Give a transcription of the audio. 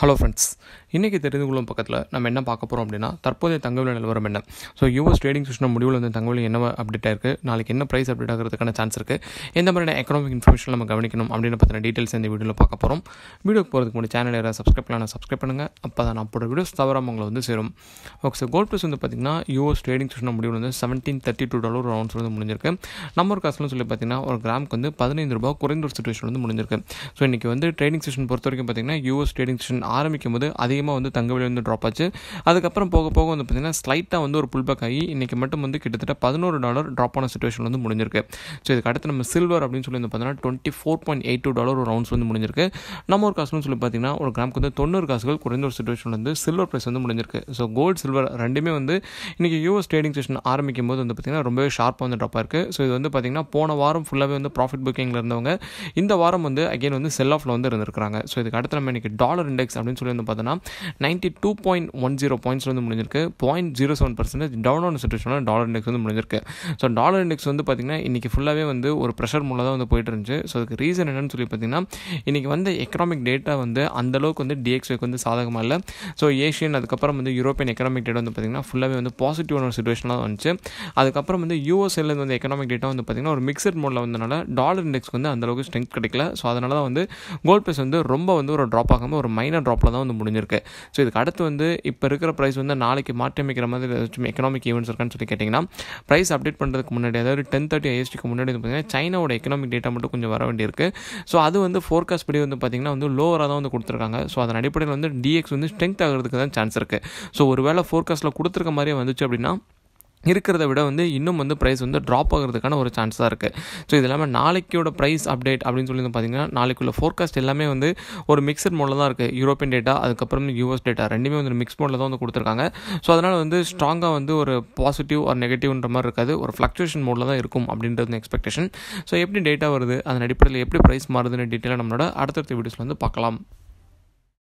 hello friends இன்றைக்கி தெரிந்து கொள்ளும் பக்கத்தில் நம்ம என்ன பார்க்க போகிறோம் அப்படின்னா தற்போதைய தங்கவிலை நிலவரம் என்ன ஸோ யூஎஸ் ட்ரேடிங் சிஸ்டம் முடிவில் வந்து தங்கவிலை என்ன அப்டேட் ஆயிருக்கு நாளைக்கு என்ன ப்ரைஸ் அப்டேட் ஆகிறதுக்கான சான்ஸ் இருக்குது எந்த மாதிரியான எக்கனாமிக் இன்ஃபர்மேஷன் நம்ம கவனிக்கணும் அப்படின்னு பற்றின டீட்டெயில்ஸ் இந்த வீடியோவில் பார்க்க போகிறோம் வீடியோக்கு போகிறதுக்கு முன்னாடி சேனல் யாராவது சப்ஸ்கிரைப் பண்ணலாம் சப்ஸ்கிரைப் பண்ணுங்கள் அப்போ தான் நான் போடுற வீடியோஸ் தவறாம உங்களை வந்து சேரும் ஓகே சார் கோல்ட் ப்ரைஸ் வந்து பார்த்திங்கன்னா யூஎஸ் ட்ரேடிங் சிஸ்டம் முடிவில் வந்து seventeen thirty two dollar rounds வந்து முடிஞ்சிருக்கு நம்ம ஒரு காசுன்னு சொல்லி பார்த்தீங்கன்னா ஒரு கிராமுக்கு வந்து பதினைந்து ரூபா குறைந்த ஒரு சுச்சுவேஷன் வந்து முடிஞ்சிருக்கு ஸோ இன்றைக்கி வந்து ட்ரேடிங் சிஸ்டம் பொறுத்த வரைக்கும் பார்த்திங்கன்னா யூஎஸ் ட்ரேடிங் செஷன் ஆரம்பிக்கும் போது அதிகமாக வந்து தங்க விலை வந்து ட்ராப் ஆச்சு அதுக்கப்புறம் போக போக வந்து பார்த்திங்கன்னா ஸ்லைட்டாக வந்து ஒரு புல்பேக் ஆகி இன்றைக்கி மட்டும் வந்து கிட்டத்தட்ட பதினோரு டாலர் ட்ராப் ஆன சுச்சுவேஷன் வந்து முடிஞ்சிருக்கு ஸோ இதுக்கு அடுத்து நம்ம சில்வர் அப்படின்னு சொல்லி வந்து பார்த்தீங்கன்னா twenty four point eight two dollar ஒரு ரவுண்ட்ஸ் வந்து முடிஞ்சிருக்கு நம்ம ஒரு காசுன்னு சொல்லி பார்த்தீங்கன்னா ஒரு கிராமுக்கு வந்து தொண்ணூறு காசுகள் குறைந்த ஒரு சுச்சுவேஷன் வந்து சில்வர் ப்ரைஸ் வந்து முடிஞ்சிருக்கு ஸோ கோல்டு சில்வர் ரெண்டுமே வந்து இன்றைக்கி யூஎஸ் ட்ரேடிங் செஷன் ஆரம்பிக்கும் போது வந்து பார்த்திங்கன்னா ரொம்பவே ஷார்ப்பாக வந்து ட்ராப் ஆயிருக்கு ஸோ இது வந்து பார்த்திங்கன்னா போன வாரம் ஃபுல்லாகவே வந்து ப்ராஃபிட் புக்கிங்கில் இருந்தவங்க இந்த வாரம் வந்து அகைன் வந்து செல் ஆஃபில் வந்து இருந்திருக்கிறாங்க ஸோ இதுக்கு அடுத்து நம்ம இன்றைக்கி டாலர் இண்டெக்ஸ் இண்டெக்ஸ் அப்படின்னு சொல்லி வந்து பார்த்தோன்னா ninety two point one zero points வந்து முடிஞ்சிருக்கு point zero seven percentage down ஆன சுச்சுவேஷனில் டாலர் இண்டெக்ஸ் வந்து முடிஞ்சிருக்கு ஸோ டாலர் இண்டெக்ஸ் வந்து பார்த்திங்கன்னா இன்றைக்கி ஃபுல்லாகவே வந்து ஒரு ப்ரெஷர் மூலம் தான் வந்து போயிட்டு இருந்துச்சு ஸோ அதுக்கு ரீசன் என்னன்னு சொல்லி பார்த்தீங்கன்னா இன்றைக்கி வந்து எக்கனாமிக் டேட்டா வந்து அந்தளவுக்கு வந்து டிஎக்ஸ்வேக்கு வந்து சாதகமாக இல்லை ஸோ ஏஷியன் அதுக்கப்புறம் வந்து யூரோப்பியன் எக்கனாமிக் டேட்டா வந்து பார்த்திங்கன்னா ஃபுல்லாகவே வந்து பாசிட்டிவான சுச்சுவேஷனாக வந்துச்சு அதுக்கப்புறம் வந்து யூஎஸ்எல்லேருந்து வந்து எக்கனாமிக் டேட்டா வந்து பார்த்திங்கன்னா ஒரு மிக்சட் மோடில் வந்தனால டாலர் இண்டெக்ஸ் வந்து அந்தளவுக்கு ஸ்ட்ரென்த் கிடைக்கல ஸோ அதனால தான் வந்து கோல்ட் ப்ரைஸ் வந்து ரொம்ப வந்து ஒரு ட்ராப் ஆகாமல் ஒரு மைனர் சின்ன ட்ராப்பில் தான் வந்து முடிஞ்சிருக்கு ஸோ இதுக்கு அடுத்து வந்து இப்போ இருக்கிற ப்ரைஸ் வந்து நாளைக்கு மாற்றியமைக்கிற மாதிரி ஏதாச்சும் எக்கனாமிக் ஈவெண்ட்ஸ் இருக்கான்னு சொல்லி கேட்டிங்கன்னா ப்ரைஸ் அப்டேட் பண்ணுறதுக்கு முன்னாடி அதாவது டென் தேர்ட்டி ஐஎஸ்டிக்கு முன்னாடி வந்து பார்த்திங்கன்னா சைனாவோட எக்கனாமிக் டேட்டா மட்டும் கொஞ்சம் வர வேண்டியிருக்கு ஸோ அது வந்து ஃபோர்காஸ்ட் படி வந்து பார்த்திங்கன்னா வந்து லோவராக தான் வந்து கொடுத்துருக்காங்க ஸோ அதன் அடிப்படையில் வந்து டிஎக்ஸ் வந்து ஸ்ட்ரென்த் ஆகிறதுக்கு தான் சான்ஸ் இருக்குது ஸோ ஒரு வேளை ஃபோர்காஸ்ட்டில் கொடுத்துருக்க மாதிரியே வந்துச்சு அப்படின்னா இருக்கிறத விட வந்து இன்னும் வந்து ப்ரைஸ் வந்து ட்ராப் ஆகிறதுக்கான ஒரு சான்ஸாக இருக்குது ஸோ இது இல்லாமல் நாளைக்கோட ப்ரைஸ் அப்டேட் அப்படின்னு சொல்லி வந்து பார்த்திங்கன்னா நாளைக்குள்ள ஃபோர்காஸ்ட் எல்லாமே வந்து ஒரு மிக்சட் மோடில் தான் இருக்குது யூரோப்பியன் டேட்டா அதுக்கப்புறம் யூஎஸ் டேட்டா ரெண்டுமே வந்து மிக்ஸ் மோடில் தான் வந்து கொடுத்துருக்காங்க ஸோ அதனால் வந்து ஸ்ட்ராங்காக வந்து ஒரு பாசிட்டிவ் ஒரு நெகட்டிவ்ன்ற மாதிரி இருக்காது ஒரு ஃப்ளக்சுவேஷன் மோடில் தான் இருக்கும் அப்படின்றது எக்ஸ்பெக்டேஷன் ஸோ எப்படி டேட்டா வருது அதன் அடிப்படையில் எப்படி ப்ரைஸ் மாறுதுன்னு டீட்டெயிலாக நம்மளோட அடுத்தடுத்த வீடியோஸில் வந்து பார்க்கலாம்